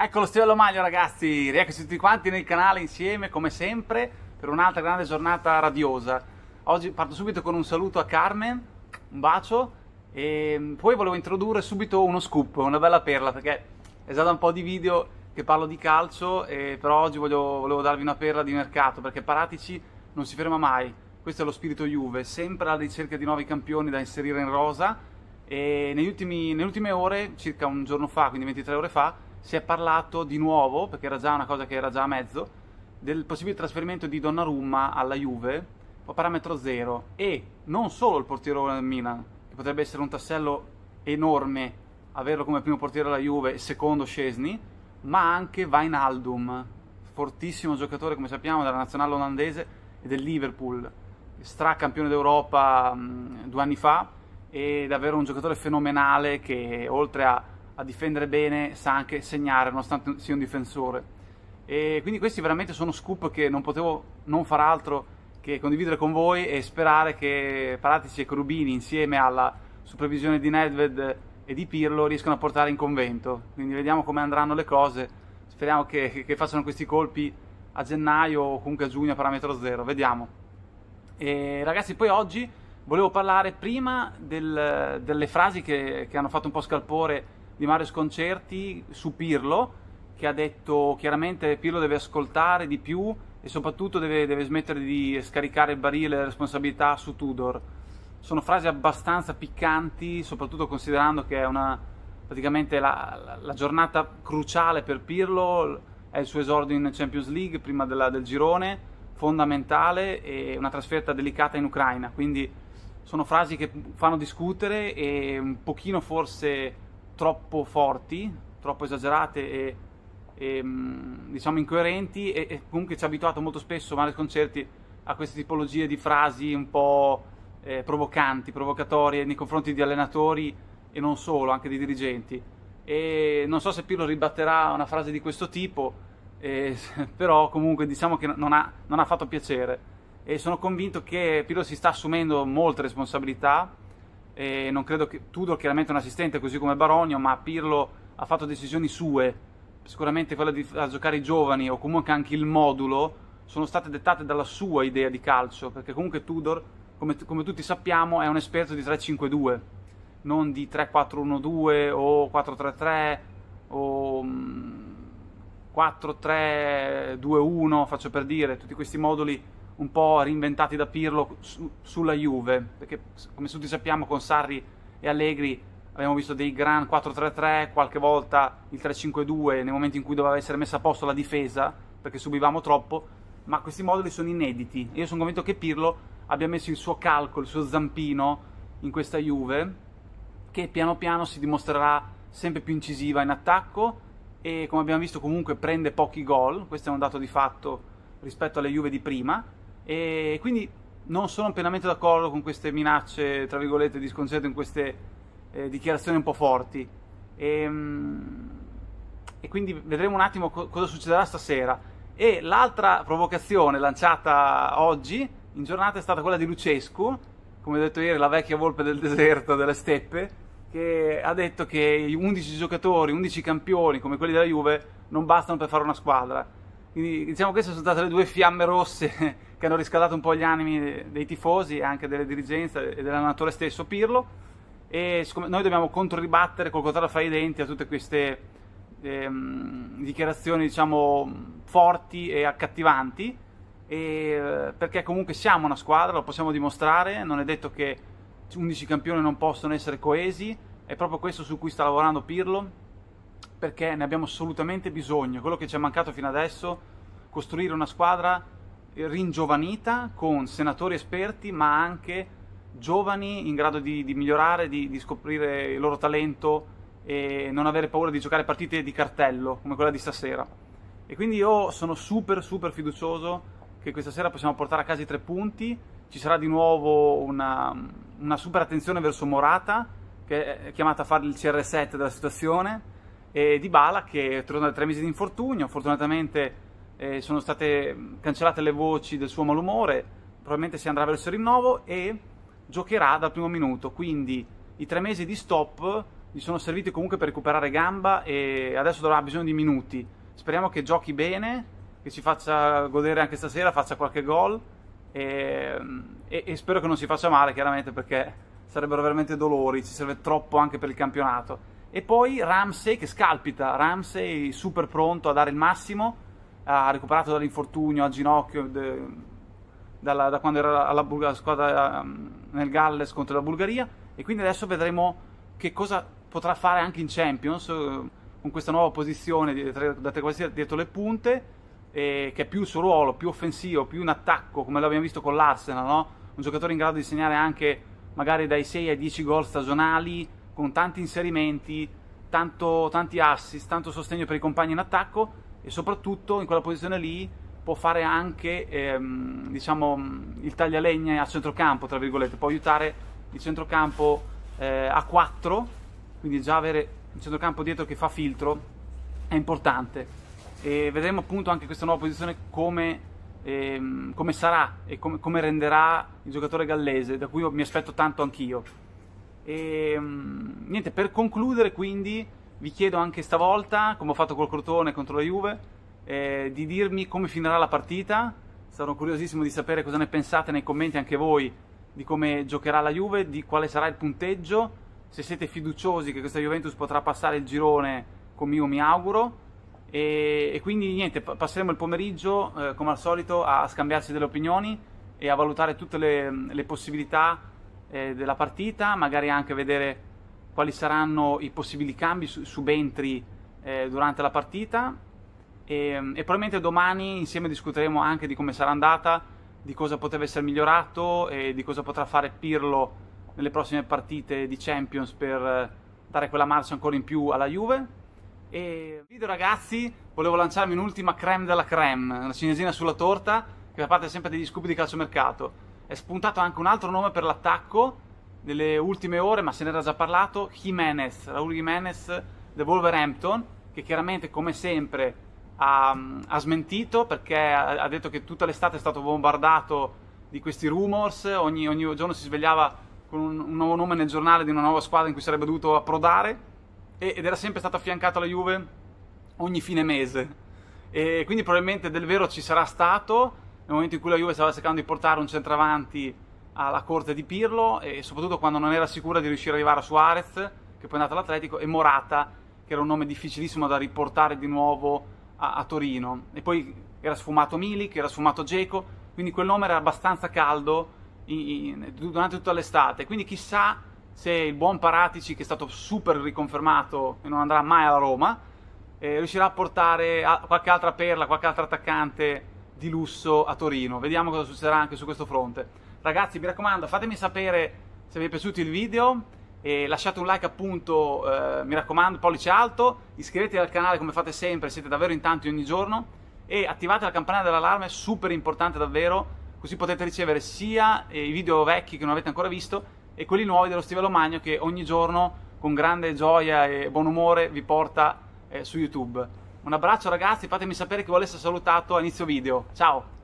Ecco lo Stivello Maglio ragazzi, rieccoci tutti quanti nel canale insieme come sempre per un'altra grande giornata radiosa. Oggi parto subito con un saluto a Carmen, un bacio e poi volevo introdurre subito uno scoop, una bella perla perché è già da un po' di video che parlo di calcio e però oggi voglio, volevo darvi una perla di mercato perché Paratici non si ferma mai, questo è lo spirito Juve, sempre alla ricerca di nuovi campioni da inserire in rosa e ultimi, nelle ultime ore, circa un giorno fa, quindi 23 ore fa, si è parlato di nuovo, perché era già una cosa che era già a mezzo, del possibile trasferimento di Donnarumma alla Juve a parametro zero e non solo il portiere del Milan, che potrebbe essere un tassello enorme averlo come primo portiere alla Juve e secondo Scesni, ma anche Wijnaldum, fortissimo giocatore come sappiamo della nazionale olandese e del Liverpool, stracampione d'Europa mh, mm, due anni fa e davvero un giocatore fenomenale che oltre a a difendere bene, sa anche segnare nonostante sia un difensore. E quindi questi veramente sono scoop che non potevo non far altro che condividere con voi e sperare che Paratici e Corubini insieme alla supervisione di Nedved e di Pirlo riescano a portare in convento. Quindi vediamo come andranno le cose. Speriamo che, che facciano questi colpi a gennaio o comunque a giugno a parametro zero. Vediamo. E ragazzi, poi oggi volevo parlare prima del, delle frasi che, che hanno fatto un po' scalpore di Mario Sconcerti su Pirlo, che ha detto chiaramente Pirlo deve ascoltare di più e soprattutto deve, deve smettere di scaricare il barile e della responsabilità su Tudor. Sono frasi abbastanza piccanti, soprattutto considerando che è una, praticamente la, la, la giornata cruciale per Pirlo, è il suo esordio in Champions League prima della, del girone, fondamentale e una trasferta delicata in Ucraina, quindi sono frasi che fanno discutere e un pochino forse troppo forti, troppo esagerate e, e mm, diciamo incoerenti e, e, comunque ci ha abituato molto spesso Mario Sconcerti a queste tipologie di frasi un po' eh, provocanti, provocatorie nei confronti di allenatori e non solo, anche di dirigenti. E non so se Pirlo ribatterà una frase di questo tipo, eh, però comunque diciamo che non ha, non ha fatto piacere. E sono convinto che Pirlo si sta assumendo molte responsabilità e non credo che Tudor chiaramente è un assistente così come Baronio, ma Pirlo ha fatto decisioni sue, sicuramente quella di giocare i giovani o comunque anche il modulo sono state dettate dalla sua idea di calcio, perché comunque Tudor, come, come tutti sappiamo, è un esperto di 3-5-2, non di 3-4-1-2 o 4-3-3 o 4-3-2-1, mm, faccio per dire, tutti questi moduli un po' reinventati da Pirlo su, sulla Juve, perché come tutti sappiamo con Sarri e Allegri abbiamo visto dei gran 4-3-3, qualche volta il 3-5-2 nei momenti in cui doveva essere messa a posto la difesa perché subivamo troppo, ma questi moduli sono inediti io sono convinto che Pirlo abbia messo il suo calco, il suo zampino in questa Juve che piano piano si dimostrerà sempre più incisiva in attacco e come abbiamo visto comunque prende pochi gol, questo è un dato di fatto rispetto alle Juve di prima e quindi non sono pienamente d'accordo con queste minacce, tra virgolette, di sconcerto in queste eh, dichiarazioni un po' forti. E, ehm, e quindi vedremo un attimo co- cosa succederà stasera. E l'altra provocazione lanciata oggi in giornata è stata quella di Lucescu, come ho detto ieri, la vecchia volpe del deserto, delle steppe, che ha detto che 11 giocatori, 11 campioni come quelli della Juve non bastano per fare una squadra quindi diciamo queste sono state le due fiamme rosse che hanno riscaldato un po' gli animi dei tifosi e anche delle dirigenze e dell'allenatore stesso Pirlo e noi dobbiamo controribattere col coltello fra i denti a tutte queste ehm, dichiarazioni diciamo forti e accattivanti e, eh, perché comunque siamo una squadra, lo possiamo dimostrare, non è detto che 11 campioni non possono essere coesi, è proprio questo su cui sta lavorando Pirlo perché ne abbiamo assolutamente bisogno. Quello che ci è mancato fino adesso, costruire una squadra ringiovanita con senatori esperti, ma anche giovani in grado di, di migliorare, di, di, scoprire il loro talento e non avere paura di giocare partite di cartello come quella di stasera. E quindi io sono super super fiducioso che questa sera possiamo portare a casa i tre punti, ci sarà di nuovo una, una super attenzione verso Morata che è chiamata a fare il CR7 della situazione e Di Bala che torna da tre mesi di infortunio, fortunatamente eh, sono state cancellate le voci del suo malumore, probabilmente si andrà verso il rinnovo e giocherà dal primo minuto, quindi i tre mesi di stop gli sono serviti comunque per recuperare gamba e adesso avrà bisogno di minuti, speriamo che giochi bene, che ci faccia godere anche stasera, faccia qualche gol e, e, e spero che non si faccia male chiaramente perché sarebbero veramente dolori, ci serve troppo anche per il campionato e poi Ramsey che scalpita, Ramsey super pronto a dare il massimo, ha recuperato dall'infortunio a ginocchio de, dalla, da quando era alla, Bulga, squadra ehm, nel Galles contro la Bulgaria e quindi adesso vedremo che cosa potrà fare anche in Champions eh, con questa nuova posizione da trequartista dietro le punte che è più il suo ruolo, più offensivo, più in attacco come l'abbiamo visto con l'Arsenal, no? un giocatore in grado di segnare anche magari dai 6 ai 10 gol stagionali con tanti inserimenti, tanto, tanti assist, tanto sostegno per i compagni in attacco e soprattutto in quella posizione lì può fare anche ehm, diciamo, il taglialegna a centrocampo, tra virgolette, può aiutare il centrocampo eh, a 4, quindi già avere un centrocampo dietro che fa filtro è importante e vedremo appunto anche questa nuova posizione come, ehm, come sarà e come, come renderà il giocatore gallese, da cui mi aspetto tanto anch'io. E ehm, niente, per concludere quindi vi chiedo anche stavolta, come ho fatto col Crotone contro la Juve, eh, di dirmi come finirà la partita. Sarò curiosissimo di sapere cosa ne pensate nei commenti anche voi di come giocherà la Juve, di quale sarà il punteggio, se siete fiduciosi che questa Juventus potrà passare il girone con io mi auguro. E, e quindi niente, passeremo il pomeriggio eh, come al solito a scambiarsi delle opinioni e a valutare tutte le, le possibilità eh, della partita, magari anche vedere quali saranno i possibili cambi, subentri eh, durante la partita e, ehm, e, probabilmente domani insieme discuteremo anche di come sarà andata, di cosa poteva essere migliorato e di cosa potrà fare Pirlo nelle prossime partite di Champions per eh, dare quella marcia ancora in più alla Juve. E video ragazzi, volevo lanciarmi un'ultima creme della creme, una cinesina sulla torta che fa parte sempre degli scoop di calciomercato è spuntato anche un altro nome per l'attacco nelle ultime ore, ma se ne era già parlato, Jimenez, Raul Jimenez del Wolverhampton, che chiaramente come sempre ha, ha smentito perché ha, ha, detto che tutta l'estate è stato bombardato di questi rumors, ogni, ogni giorno si svegliava con un, un, nuovo nome nel giornale di una nuova squadra in cui sarebbe dovuto approdare e, ed era sempre stato affiancato alla Juve ogni fine mese. E quindi probabilmente del vero ci sarà stato, nel momento in cui la Juve stava cercando di portare un centravanti alla corte di Pirlo e soprattutto quando non era sicura di riuscire ad arrivare a Suarez, che poi è andato all'Atletico, e Morata, che era un nome difficilissimo da riportare di nuovo a, a Torino. E poi era sfumato Milik, era sfumato Geco, quindi quel nome era abbastanza caldo in, in, durante tutta l'estate. Quindi chissà se il buon Paratici, che è stato super riconfermato e non andrà mai alla Roma, eh, riuscirà a portare a qualche altra perla, qualche altro attaccante di lusso a Torino. Vediamo cosa succederà anche su questo fronte. Ragazzi, mi raccomando, fatemi sapere se vi è piaciuto il video e lasciate un like appunto, eh, mi raccomando, pollice alto, iscrivetevi al canale come fate sempre, siete davvero in tanti ogni giorno e attivate la campanella dell'allarme, super importante davvero, così potete ricevere sia eh, i video vecchi che non avete ancora visto e quelli nuovi dello Stivello Magno che ogni giorno con grande gioia e buon umore vi porta eh, su YouTube. Un abbraccio ragazzi, fatemi sapere chi vuole essere salutato a inizio video. Ciao!